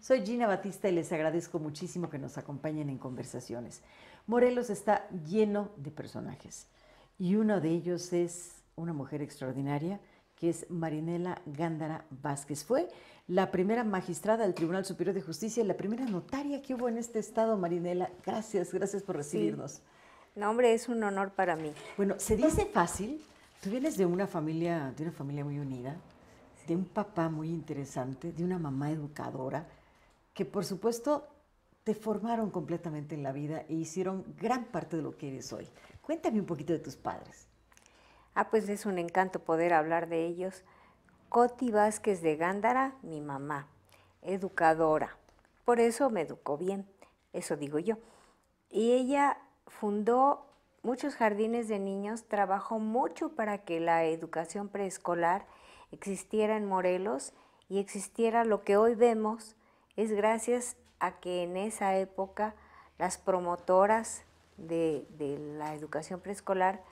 Soy Gina Batista y les agradezco muchísimo que nos acompañen en conversaciones. Morelos está lleno de personajes y uno de ellos es una mujer extraordinaria que es Marinela Gándara Vázquez. Fue la primera magistrada del Tribunal Superior de Justicia y la primera notaria que hubo en este estado, Marinela. Gracias, gracias por recibirnos. No, hombre, es un honor para mí. Bueno, se dice fácil. Tú vienes de una familia, de una familia muy unida, de un papá muy interesante, de una mamá educadora, que por supuesto te formaron completamente en la vida e hicieron gran parte de lo que eres hoy. Cuéntame un poquito de tus padres. Ah, pues es un encanto poder hablar de ellos. Coti Vázquez de Gándara, mi mamá, educadora. Por eso me educó bien, eso digo yo. Y ella fundó muchos jardines de niños, trabajó mucho para que la educación preescolar existiera en Morelos y existiera lo que hoy vemos, es gracias a que en esa época las promotoras de, de la educación preescolar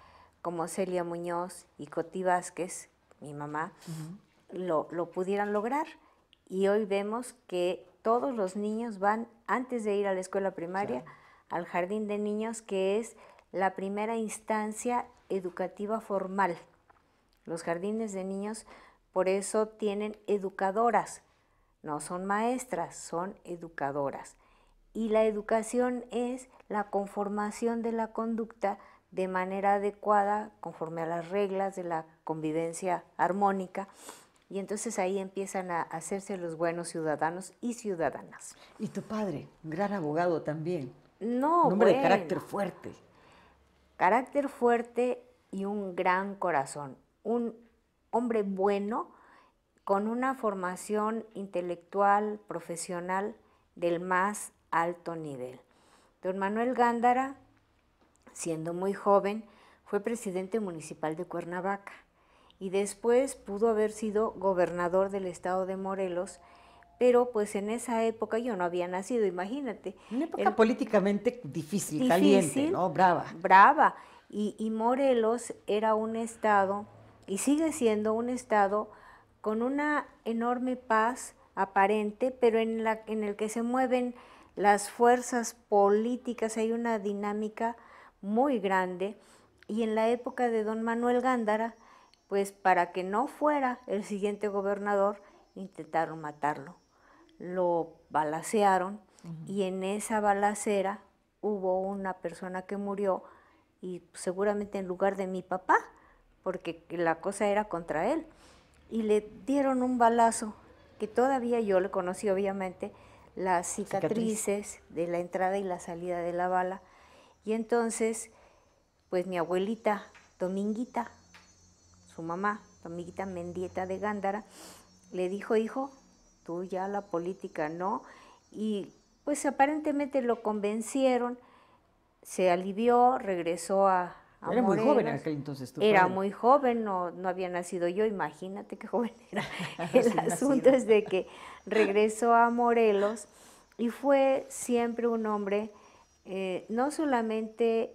como Celia Muñoz y Coti Vázquez, mi mamá, lo, pudieran lograr. Y hoy vemos que todos los niños van, antes de ir a la escuela primaria, al jardín de niños, que es la primera instancia educativa formal. Los jardines de niños por eso tienen educadoras, no son maestras, son educadoras. Y la educación es la conformación de la conducta de manera adecuada, conforme a las reglas de la convivencia armónica, y entonces ahí empiezan a hacerse los buenos ciudadanos y ciudadanas. Y tu padre, gran abogado también. No, hombre de carácter fuerte. Carácter fuerte y un gran corazón. Un hombre bueno con una formación intelectual, profesional del más alto nivel. Don Manuel Gándara siendo muy joven, fue presidente municipal de Cuernavaca y después pudo haber sido gobernador del estado de Morelos, pero pues en esa época yo no había nacido, imagínate. Una época políticamente difícil, caliente, ¿no? Brava. Brava. Y, y, Morelos era un estado, y sigue siendo un estado, con una enorme paz aparente, pero en, la, en el que se mueven las fuerzas políticas, hay una dinámica muy grande y en la época de don Manuel Gándara, pues para que no fuera el siguiente gobernador, intentaron matarlo. Lo balacearon y en esa balacera hubo una persona que murió y seguramente en lugar de mi papá, porque la cosa era contra él. Y le dieron un balazo que todavía yo le conocí obviamente las cicatrices de la entrada y la salida de la bala. Y entonces, pues mi abuelita Dominguita, su mamá, Dominguita Mendieta de Gándara, le dijo, hijo, tú ya la política no. Y pues aparentemente lo convencieron, se alivió, regresó a... Morelos. era muy joven aquel entonces. tú era muy joven, no, había nacido yo, imagínate qué joven era. El asunto es de que regresó a Morelos y fue siempre un hombre eh, no solamente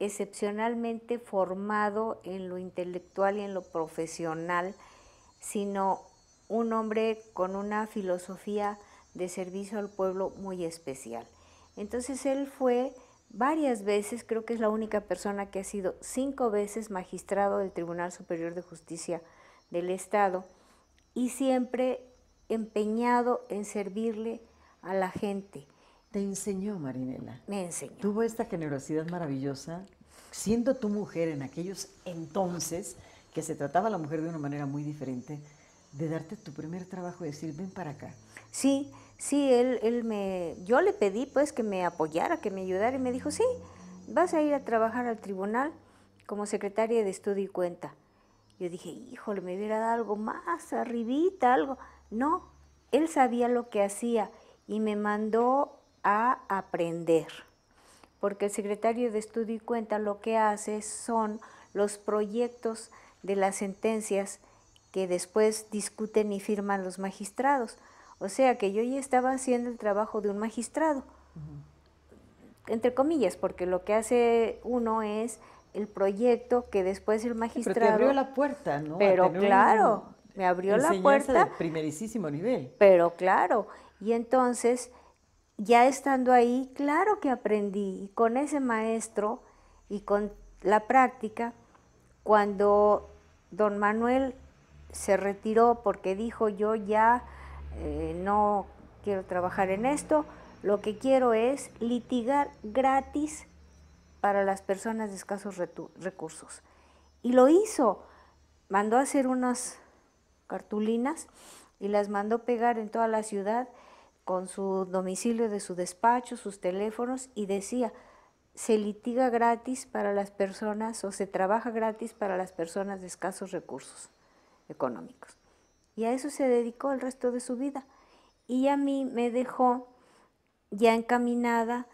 excepcionalmente formado en lo intelectual y en lo profesional, sino un hombre con una filosofía de servicio al pueblo muy especial. Entonces él fue varias veces, creo que es la única persona que ha sido cinco veces magistrado del Tribunal Superior de Justicia del Estado y siempre empeñado en servirle a la gente te enseñó, Marinela. Me enseñó. Tuvo esta generosidad maravillosa, siendo tu mujer en aquellos entonces, que se trataba a la mujer de una manera muy diferente, de darte tu primer trabajo y decir, ven para acá. Sí, sí, él, él me, yo le pedí pues que me apoyara, que me ayudara y me dijo, sí, vas a ir a trabajar al tribunal como secretaria de estudio y cuenta. Yo dije, híjole, me hubiera dado algo más, arribita, algo. No, él sabía lo que hacía y me mandó a aprender, porque el secretario de estudio y cuenta lo que hace son los proyectos de las sentencias que después discuten y firman los magistrados. O sea que yo ya estaba haciendo el trabajo de un magistrado, entre comillas, porque lo que hace uno es el proyecto que después el magistrado... Pero te abrió la puerta, ¿no? Pero claro, me abrió la puerta. De nivel. Pero claro, y entonces ya estando ahí, claro que aprendí. Y con ese maestro y con la práctica, cuando don Manuel se retiró porque dijo yo ya eh, no quiero trabajar en esto, lo que quiero es litigar gratis para las personas de escasos recursos. Y lo hizo. Mandó a hacer unas cartulinas y las mandó pegar en toda la ciudad con su domicilio de su despacho, sus teléfonos y decía, se litiga gratis para las personas o se trabaja gratis para las personas de escasos recursos económicos. Y a eso se dedicó el resto de su vida. Y a mí me dejó ya encaminada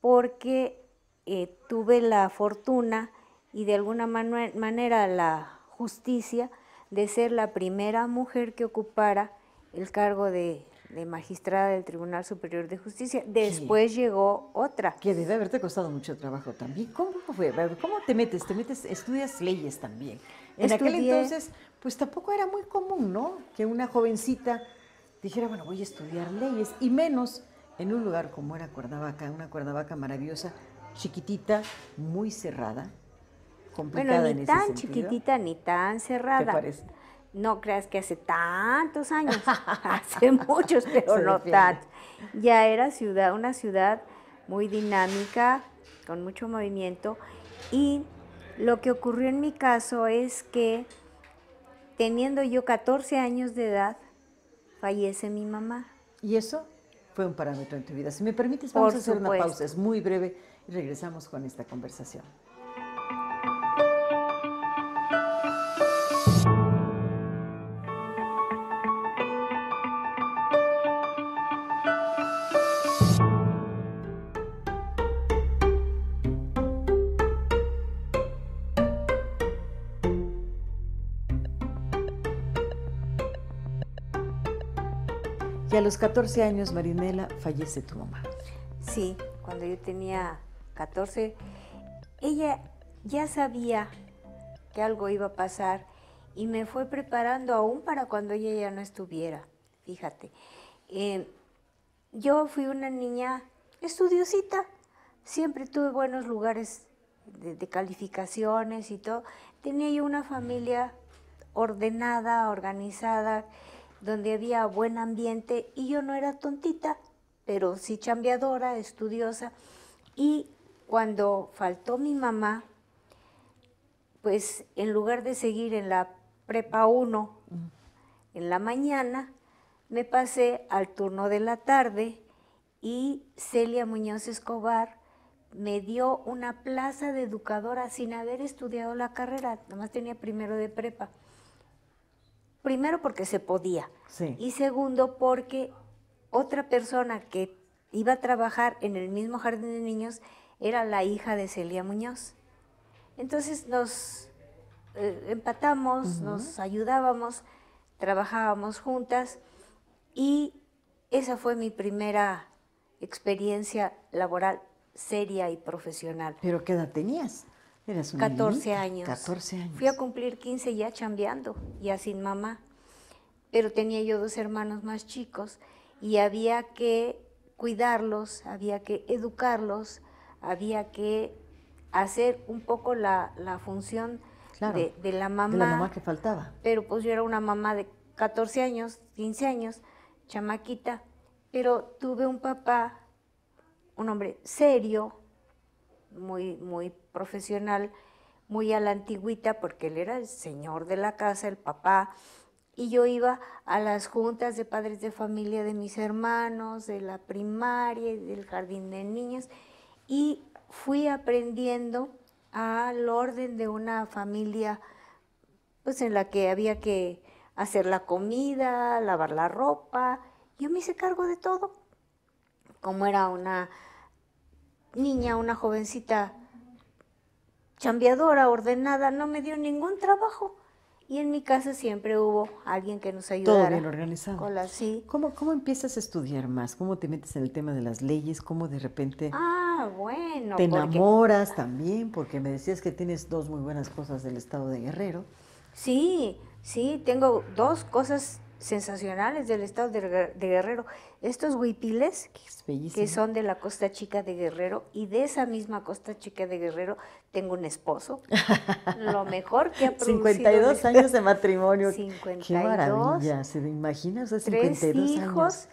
porque eh, tuve la fortuna y de alguna manera la justicia de ser la primera mujer que ocupara el cargo de de magistrada del Tribunal Superior de Justicia. Después llegó otra. Que debe haberte costado mucho trabajo también. ¿Cómo fue? ¿Cómo te metes? Te metes, estudias leyes también. En aquel entonces, pues tampoco era muy común, ¿no? Que una jovencita dijera, bueno, voy a estudiar leyes, y menos en un lugar como era Cuernavaca, una Cuernavaca maravillosa, chiquitita, muy cerrada, complicada bueno, ni tan chiquitita ni tan cerrada. ¿Te parece? No creas que hace tantos años, hace muchos, pero no tanto. Ya era ciudad, una ciudad muy dinámica, con mucho movimiento. Y lo que ocurrió en mi caso es que teniendo yo 14 años de edad, fallece mi mamá. ¿Y eso fue un parámetro en tu vida? Si me permites, vamos a hacer una pausa, es muy breve, y regresamos con esta conversación. Y a los 14 años, Marinela, fallece tu mamá. Sí, cuando yo tenía 14, ella ya sabía que algo iba a pasar y me fue preparando aún para cuando ella ya no estuviera, fíjate. Eh, yo fui una niña estudiosita, siempre tuve buenos lugares de, calificaciones y todo. Tenía yo una familia ordenada, organizada, donde había buen ambiente y yo no era tontita, pero sí chambeadora, estudiosa. Y cuando faltó mi mamá, pues en lugar de seguir en la prepa 1 mm. en la mañana, me pasé al turno de la tarde y Celia Muñoz Escobar me dio una plaza de educadora sin haber estudiado la carrera, nada tenía primero de prepa primero porque se podía y segundo porque otra persona que iba a trabajar en el mismo jardín de niños era la hija de Celia Muñoz. Entonces nos eh, empatamos, nos ayudábamos, trabajábamos juntas y esa fue mi primera experiencia laboral seria y profesional. ¿Pero qué edad tenías? Eras un 14 años. 14 años. Fui a cumplir 15 ya chambeando, ya sin mamá pero tenía yo dos hermanos más chicos y había que cuidarlos, había que educarlos, había que hacer un poco la, función de, la mamá. De la mamá que faltaba. Pero pues yo era una mamá de 14 años, 15 años, chamaquita, pero tuve un papá, un hombre serio, muy, muy profesional, muy a la antigüita, porque él era el señor de la casa, el papá, y yo iba a las juntas de padres de familia de mis hermanos, de la primaria, y del jardín de niños, y fui aprendiendo al orden de una familia pues en la que había que hacer la comida, lavar la ropa, yo me hice cargo de todo. Como era una niña, una jovencita chambeadora, ordenada, no me dio ningún trabajo. Y en mi casa siempre hubo alguien que nos ayudara. Todo bien organizado. sí. ¿Cómo, ¿Cómo empiezas a estudiar más? ¿Cómo te metes en el tema de las leyes? ¿Cómo de repente ah, te enamoras también? Porque me decías que tienes dos muy buenas cosas del estado de Guerrero. Sí, sí, tengo dos cosas sensacionales del estado de, Guerrero. Estos huipiles, que son de la Costa Chica de Guerrero, y de esa misma Costa Chica de Guerrero tengo un esposo. lo mejor que ha producido. 52 este años de matrimonio. 52. Qué maravilla, ¿se imaginas? O sea, tres hijos.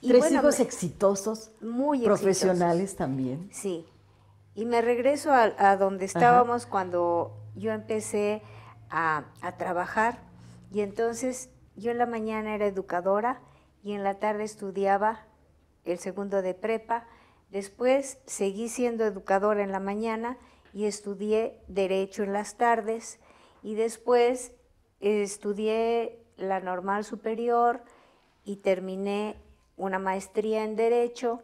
tres hijos exitosos. Muy Profesionales también. Sí. Y me regreso a, donde estábamos cuando yo empecé a, a trabajar. Y entonces yo en la mañana era educadora y en la tarde estudiaba el segundo de prepa. Después seguí siendo educadora en la mañana y estudié derecho en las tardes. Y después eh, estudié la normal superior y terminé una maestría en derecho.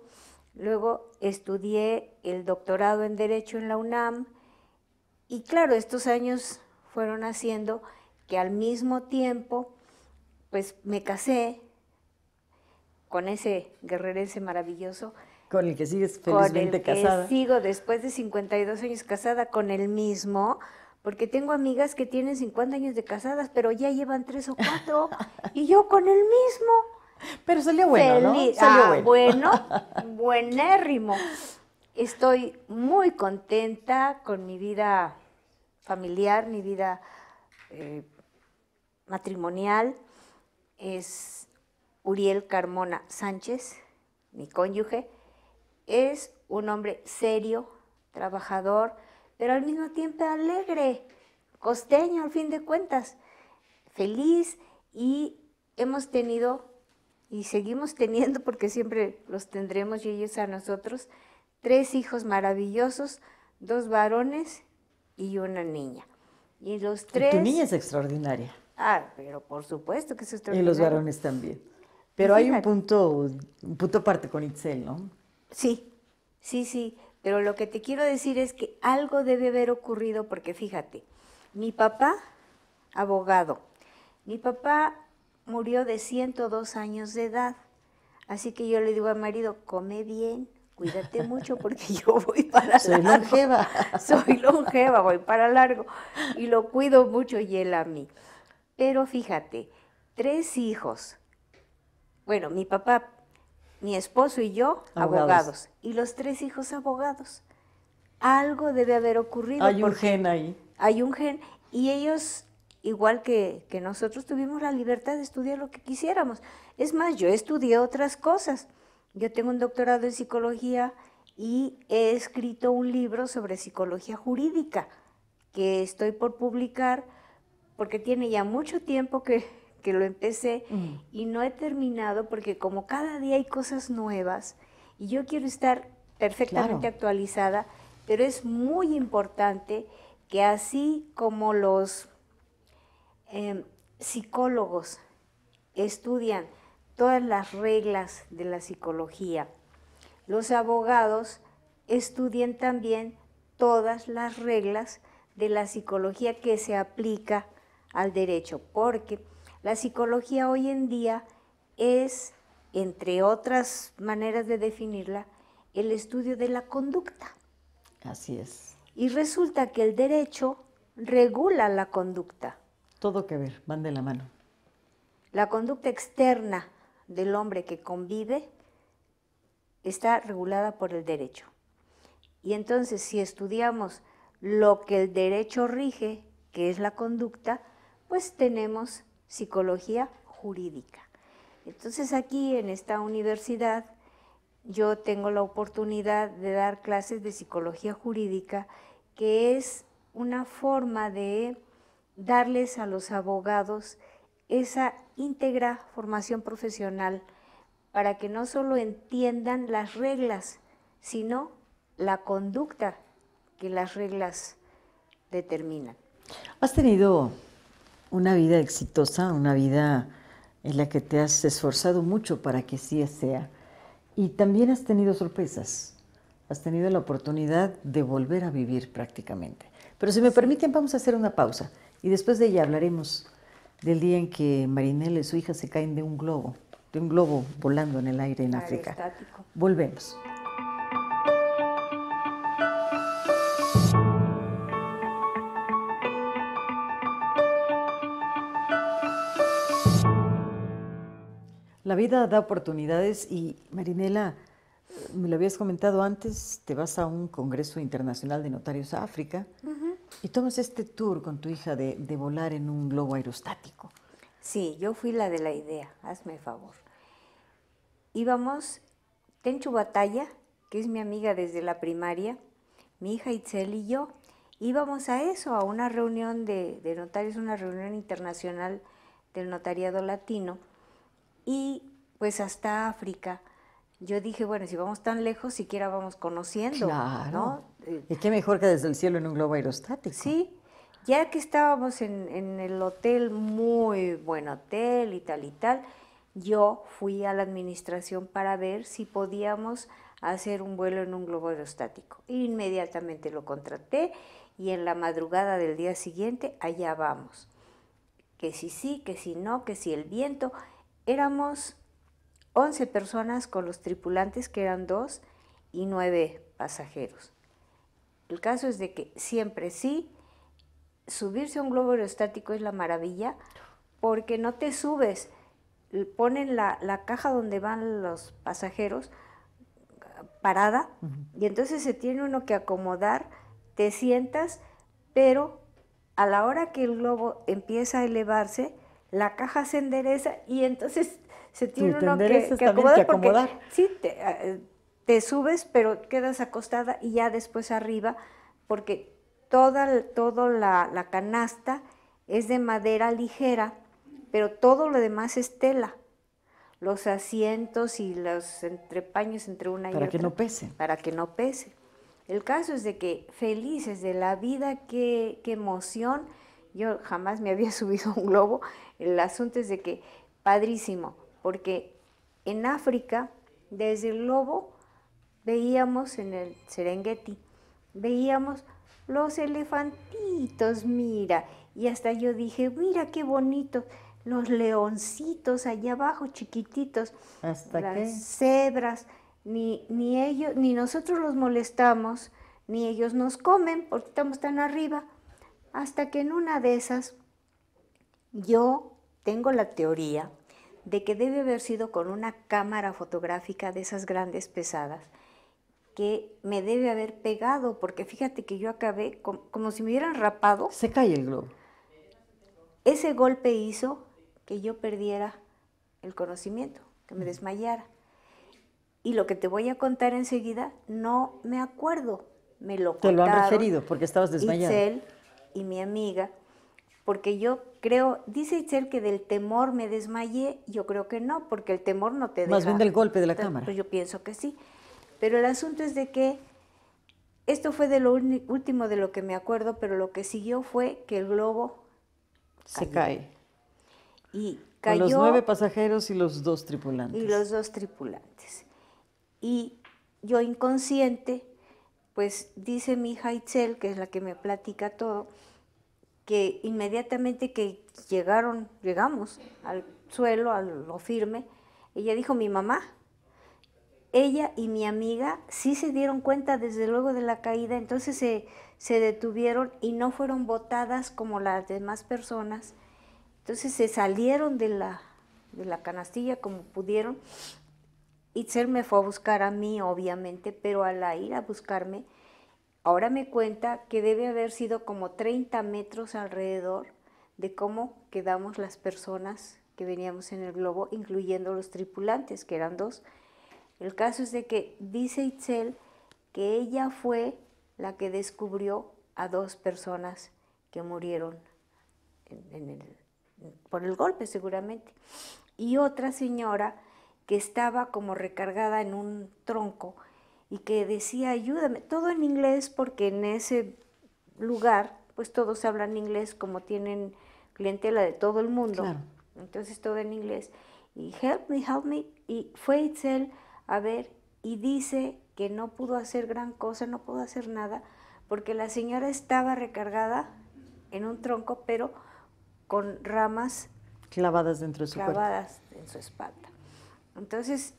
Luego estudié el doctorado en derecho en la UNAM. Y claro, estos años fueron haciendo que al mismo tiempo pues me casé con ese ese maravilloso. Con el que sigues felizmente casada. sigo después de 52 años casada con el mismo, porque tengo amigas que tienen 50 años de casadas, pero ya llevan tres o cuatro, y yo con el mismo. Pero salió bueno, ¿no? Salió ah, bueno. buenérrimo. Estoy muy contenta con mi vida familiar, mi vida eh, matrimonial es Uriel Carmona Sánchez, mi cónyuge. Es un hombre serio, trabajador, pero al mismo tiempo alegre, costeño al fin de cuentas, feliz y hemos tenido y seguimos teniendo, porque siempre los tendremos y ellos a nosotros, tres hijos maravillosos, dos varones y una niña. Y los tres... tu niña es extraordinaria. Ah, pero por supuesto que es extraordinario. Y los varones también. Pero hay un punto, un punto aparte con Itzel, ¿no? Sí, sí, sí. Pero lo que te quiero decir es que algo debe haber ocurrido, porque fíjate, mi papá, abogado, mi papá murió de 102 años de edad. Así que yo le digo al marido, come bien, cuídate mucho porque yo voy para largo. Soy longeva. Soy longeva, voy para largo. Y lo cuido mucho y él a mí. Pero fíjate, tres hijos. Bueno, mi papá, mi esposo y yo, abogados. y los tres hijos abogados. Algo debe haber ocurrido. Hay un gen ahí. Hay un gen. Y ellos, igual que nosotros, tuvimos la libertad de estudiar lo que quisiéramos. Es más, yo estudié otras cosas. Yo tengo un doctorado en psicología y he escrito un libro sobre psicología jurídica que estoy por publicar porque tiene ya mucho tiempo que, lo empecé mm. y no he terminado porque como cada día hay cosas nuevas y yo quiero estar perfectamente actualizada, pero es muy importante que así como los em, psicólogos estudian todas las reglas de la psicología, los abogados estudian también todas las reglas de la psicología que se aplica al derecho, porque la psicología hoy en día es, entre otras maneras de definirla, el estudio de la conducta. Así es. Y resulta que el derecho regula la conducta. Todo que ver, van de la mano. La conducta externa del hombre que convive está regulada por el derecho. Y entonces si estudiamos lo que el derecho rige, que es la conducta, pues tenemos psicología jurídica. Entonces aquí en esta universidad yo tengo la oportunidad de dar clases de psicología jurídica, que es una forma de darles a los abogados esa íntegra formación profesional para que no solo entiendan las reglas, sino la conducta que las reglas determinan. ¿Has tenido una vida exitosa, una vida en la que te has esforzado mucho para que sí sea. Y también has tenido sorpresas, has tenido la oportunidad de volver a vivir prácticamente. Pero si me permiten, vamos a hacer una pausa y después de ella hablaremos del día en que Marinela y su hija se caen de un globo, de un globo volando en el aire en África. Volvemos. La vida da oportunidades y Marinela, eh, me lo habías comentado antes, te vas a un Congreso Internacional de Notarios a África y tomas este tour con tu hija de, volar en un globo aerostático. Sí, yo fui la de la idea, hazme el favor. Íbamos, Tenchu Batalla, que es mi amiga desde la primaria, mi hija Itzel y yo, íbamos a eso, a una reunión de notarios, una reunión internacional del notariado latino y pues hasta África. Yo dije, bueno, si vamos tan lejos, siquiera vamos conociendo. Claro. ¿no? Eh, y qué mejor que desde el cielo en un globo aerostático. Sí, ya que estábamos en, en el hotel, muy buen hotel y tal y tal, yo fui a la administración para ver si podíamos hacer un vuelo en un globo aerostático. Inmediatamente lo contraté y en la madrugada del día siguiente allá vamos. Que si sí, que si no, que si el viento. Éramos 11 personas con los tripulantes, que eran dos, y 9 pasajeros. El caso es de que siempre sí, subirse a un globo aerostático es la maravilla, porque no te subes, ponen la, caja donde van los pasajeros parada, y entonces se tiene uno que acomodar, te sientas, pero a la hora que el globo empieza a elevarse, la caja se endereza y entonces se tiene uno que, acomodar sí, eh, te, subes pero quedas acostada y ya después arriba porque toda, la, canasta es de madera ligera, pero todo lo demás es tela. Los asientos y los entrepaños entre una y otra. Para que no pese. Para que no pese. El caso es de que felices de la vida, qué, qué emoción yo jamás me había subido a un globo. El asunto es de que, padrísimo, porque en África, desde el globo, veíamos en el Serengeti, veíamos los elefantitos, mira. Y hasta yo dije, mira qué bonito, los leoncitos allá abajo, chiquititos, las cebras, ni ellos, ni nosotros los molestamos, ni ellos nos comen porque estamos tan arriba hasta que en una de esas yo tengo la teoría de que debe haber sido con una cámara fotográfica de esas grandes pesadas que me debe haber pegado, porque fíjate que yo acabé como, si me hubieran rapado. Se cae el globo. Ese golpe hizo que yo perdiera el conocimiento, que me desmayara. Y lo que te voy a contar enseguida, no me acuerdo. Me lo Te lo han referido porque estabas desmayada y mi amiga, porque yo creo, dice Itzel que del temor me desmayé, yo creo que no, porque el temor no te deja. Más bien del golpe de la cámara. Pues, yo pienso que sí. Pero el asunto es de que esto fue de lo último de lo que me acuerdo, pero lo que siguió fue que el globo se cae. Y cayó. Con los nueve pasajeros y los dos tripulantes. Y los dos tripulantes. Y yo inconsciente pues dice mi hija Itzel, que es la que me platica todo, que inmediatamente que llegaron, llegamos al suelo, a lo firme, ella dijo, mi mamá, ella y mi amiga sí se dieron cuenta desde luego de la caída, entonces se, detuvieron y no fueron botadas como las demás personas. Entonces se salieron de la, de la canastilla como pudieron Itzel me fue a buscar a mí, obviamente, pero al ir a buscarme, ahora me cuenta que debe haber sido como 30 metros alrededor de cómo quedamos las personas que veníamos en el globo, incluyendo los tripulantes, que eran dos. El caso es de que dice Itzel que ella fue la que descubrió a dos personas que murieron por el golpe seguramente. Y otra señora que estaba como recargada en un tronco y que decía, ayúdame, todo en inglés porque en ese lugar pues todos hablan inglés como tienen clientela de todo el mundo. Entonces todo en inglés. Y help me, help me. Y fue Itzel a ver y dice que no pudo hacer gran cosa, no pudo hacer nada, porque la señora estaba recargada en un tronco, pero con ramas clavadas dentro de su clavadas en su espalda. Entonces,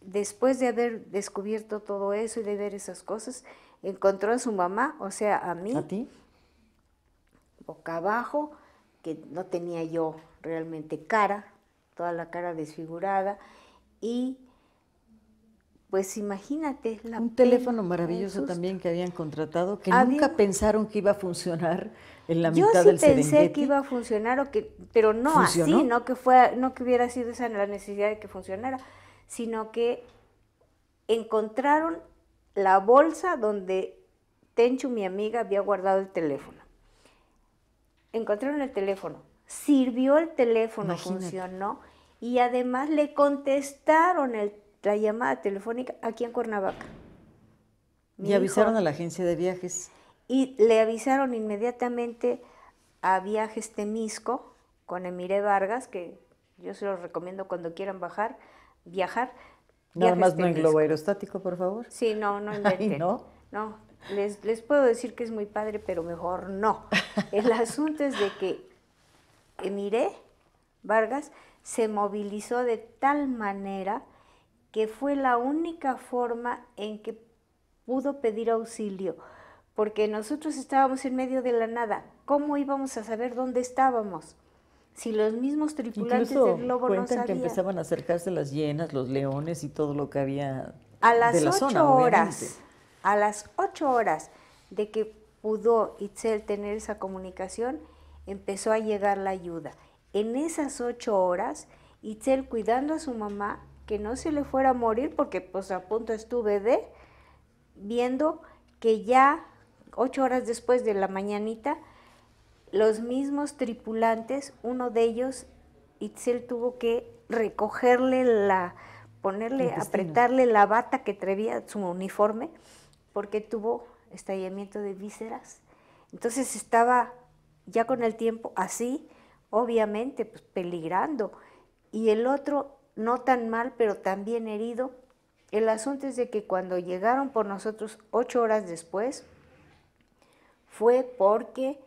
después de haber descubierto todo eso y de ver esas cosas, encontró a su mamá, o sea, a mí. Boca abajo, que no tenía yo realmente cara, toda la cara desfigurada, y pues imagínate un teléfono maravilloso también que habían contratado que nunca pensaron que iba a funcionar en la Yo sí pensé que iba a funcionar o que pero no así, no que fue no que hubiera sido esa la necesidad de que funcionara, sino que encontraron la bolsa donde Tenchu, mi amiga, había guardado el teléfono. Encontraron el teléfono. Sirvió el teléfono, funcionó. Y además le contestaron el la llamada telefónica aquí en Cuernavaca. y avisaron a la agencia de viajes. Y le avisaron inmediatamente a Viajes Temisco con Emiré Vargas, que yo se los recomiendo cuando quieran bajar, viajar. Nada más no no globo aerostático, por favor. Sí, no, no inventen. no. No, les, les puedo decir que es muy padre, pero mejor no. El asunto es de que Emiré Vargas se movilizó de tal manera que fue la única forma en que pudo pedir auxilio, porque nosotros estábamos en medio de la nada. ¿Cómo íbamos a saber dónde estábamos? Si los mismos tripulantes del globo no sabían. que empezaban a acercarse las hienas, los leones y todo lo que había a las ocho horas. A las ocho horas de que pudo Itzel tener esa comunicación, empezó a llegar la ayuda. En esas ocho horas, Itzel cuidando a su mamá, que no se le fuera a morir porque pues a punto estuve de viendo que ya ocho horas después de la mañanita los mismos tripulantes, uno de ellos, Itzel tuvo que recogerle la, ponerle, apretarle la bata que traía su uniforme porque tuvo estallamiento de vísceras. Entonces estaba ya con el tiempo así, obviamente, pues, peligrando. Y el otro no tan mal, pero también herido. El asunto es de que cuando llegaron por nosotros ocho horas después, fue porque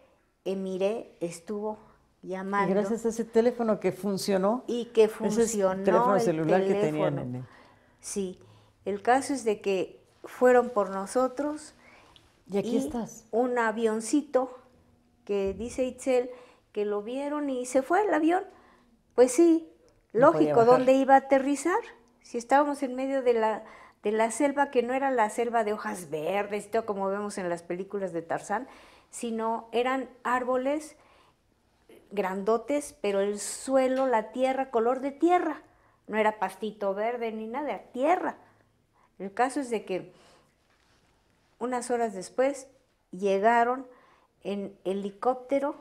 Emiré estuvo llamando. gracias a ese teléfono que funcionó. Y que funcionó. Ese teléfono celular que tenían Sí. El caso es de que fueron por nosotros. Y aquí estás. Un avioncito que dice Itzel que lo vieron y se fue el avión. Pues sí, lógico, ¿dónde iba a aterrizar? Si estábamos en medio de la, de la selva, que no era la selva de hojas verdes todo como vemos en las películas de Tarzán, sino eran árboles grandotes, pero el suelo, la tierra, color de tierra. No era pastito verde ni nada, tierra. El caso es de que unas horas después llegaron en helicóptero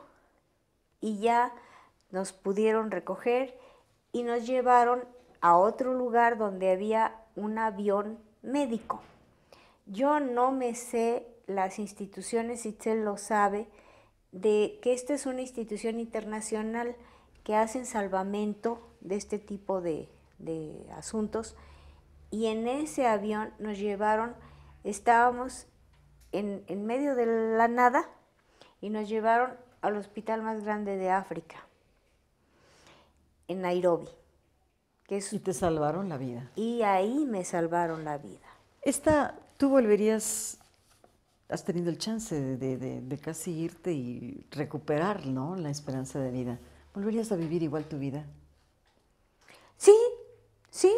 y ya nos pudieron recoger y nos llevaron a otro lugar donde había un avión médico. Yo no me sé las instituciones, si Itzel lo sabe, de que esta es una institución internacional que hacen salvamento de este tipo de, asuntos. Y en ese avión nos llevaron, estábamos en medio de la nada y nos llevaron al hospital más grande de África en Nairobi. Que y te salvaron la vida. Y ahí me salvaron la vida. Esta, tú volverías, has tenido el chance de, casi irte y recuperar, ¿no? La esperanza de vida. ¿Volverías a vivir igual tu vida? Sí, sí.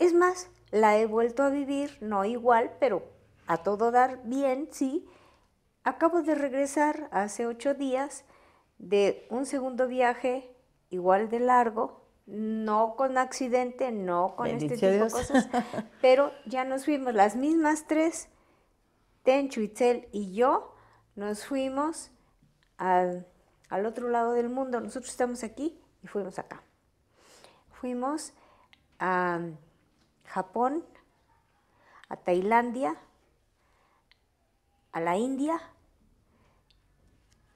Es más, la he vuelto a vivir, no igual, pero a todo dar bien, sí. Acabo de regresar hace ocho días de un segundo viaje igual de largo, no con accidente, no con este tipo de cosas, pero ya nos fuimos las mismas tres, Ten Itzel y yo, nos fuimos al otro lado del mundo, nosotros estamos aquí y fuimos acá. Fuimos a Japón, a Tailandia, a la India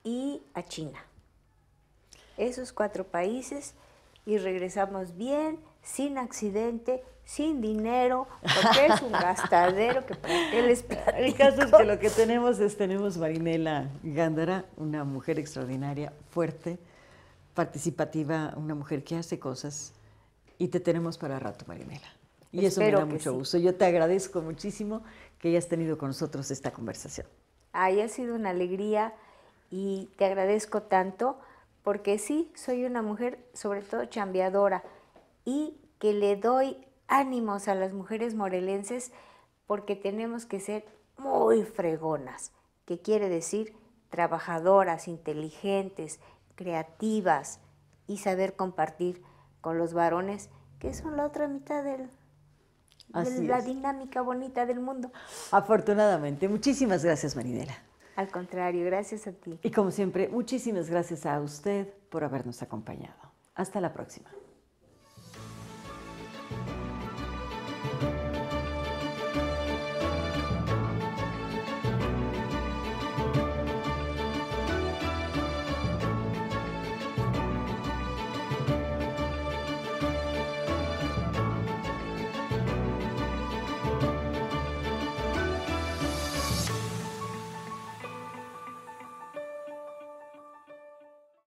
y a China esos cuatro países y regresamos bien, sin accidente, sin dinero, porque es un gastadero que para El caso es que lo que tenemos es, tenemos Marinela Gándara, una mujer extraordinaria, fuerte, participativa, una mujer que hace cosas y te tenemos para rato, Marinela. Y eso me da mucho gusto. Yo te agradezco muchísimo que hayas tenido con nosotros esta conversación. Ay, ha sido una alegría y te agradezco tanto porque sí, soy una mujer sobre todo chambeadora y que le doy ánimos a las mujeres morelenses porque tenemos que ser muy fregonas, que quiere decir trabajadoras, inteligentes, creativas y saber compartir con los varones, que son la otra mitad de la dinámica bonita del mundo. Afortunadamente. Muchísimas gracias, Marinela. Al contrario, gracias a ti. Y como siempre, muchísimas gracias a usted por habernos acompañado. Hasta la próxima.